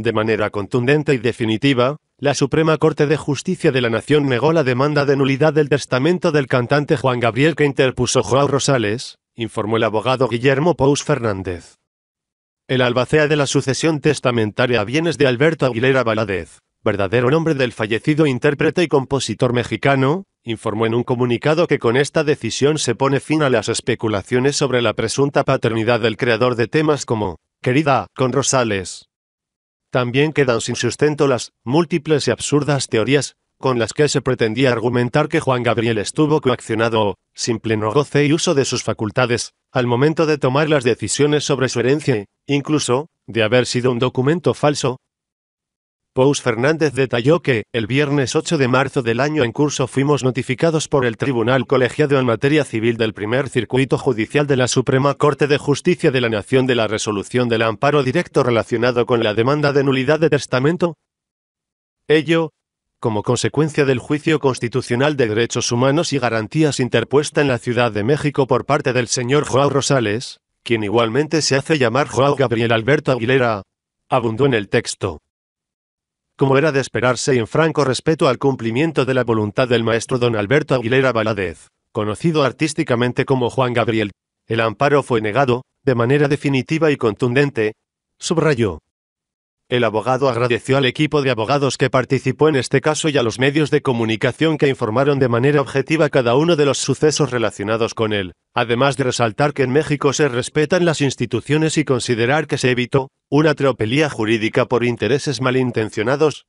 De manera contundente y definitiva, la Suprema Corte de Justicia de la Nación negó la demanda de nulidad del testamento del cantante Juan Gabriel que interpuso Joao Rosales, informó el abogado Guillermo Pous Fernández. El albacea de la sucesión testamentaria a bienes de Alberto Aguilera Valadez, verdadero nombre del fallecido intérprete y compositor mexicano, informó en un comunicado que con esta decisión se pone fin a las especulaciones sobre la presunta paternidad del creador de temas como Querida, con Rosales, también quedan sin sustento las múltiples y absurdas teorías con las que se pretendía argumentar que Juan Gabriel estuvo coaccionado sin pleno goce y uso de sus facultades, al momento de tomar las decisiones sobre su herencia, incluso, de haber sido un documento falso, Pous Fernández detalló que, el viernes 8 de marzo del año en curso fuimos notificados por el Tribunal Colegiado en Materia Civil del Primer Circuito Judicial de la Suprema Corte de Justicia de la Nación de la resolución del amparo directo relacionado con la demanda de nulidad de testamento. Ello, como consecuencia del juicio constitucional de derechos humanos y garantías interpuesta en la Ciudad de México por parte del señor Joao Rosales, quien igualmente se hace llamar Joao Gabriel Alberto Aguilera, abundó en el texto como era de esperarse y en franco respeto al cumplimiento de la voluntad del maestro don Alberto Aguilera Valadez, conocido artísticamente como Juan Gabriel. El amparo fue negado, de manera definitiva y contundente, subrayó. El abogado agradeció al equipo de abogados que participó en este caso y a los medios de comunicación que informaron de manera objetiva cada uno de los sucesos relacionados con él, además de resaltar que en México se respetan las instituciones y considerar que se evitó una tropelía jurídica por intereses malintencionados,